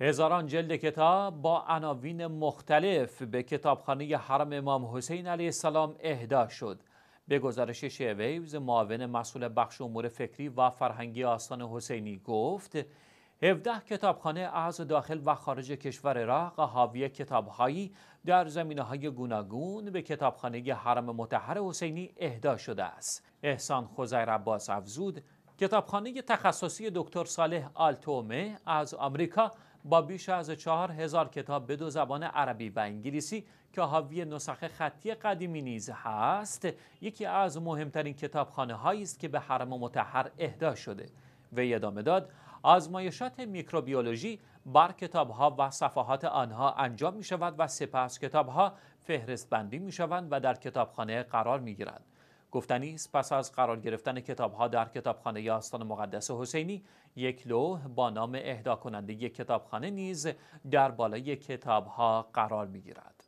هزاران جلد کتاب با عناوین مختلف به کتابخانه حرم امام حسین علیه السلام اهدا شد به گزارش شیویوز معاون مسئول بخش امور فکری و فرهنگی آستان حسینی گفت 17 کتابخانه از داخل و خارج کشور عراق حاوی کتابهایی در زمینه های گوناگون به کتابخانه حرم متحر حسینی اهدا شده است احسان خزیر عباس افزود کتابخانه تخصصی دکتر صالح آلتومه از آمریکا با بیش از چهار هزار کتاب به دو زبان عربی و انگلیسی که حاوی نسخه خطی قدیمی نیز هست یکی از مهمترین کتابخانه است که به حرم متحر اهدا شده وی ادامه داد آزمایشات میکروبیولوژی بر کتاب ها و صفحات آنها انجام می شود و سپس کتاب ها فهرست بندی می شوند و در کتابخانه قرار می گفتنی است پس از قرار گرفتن کتابها در کتابخانه آستان مقدس حسینی یک لوح با نام اهدا کننده کتابخانه نیز در بالای کتابها قرار می گیرد.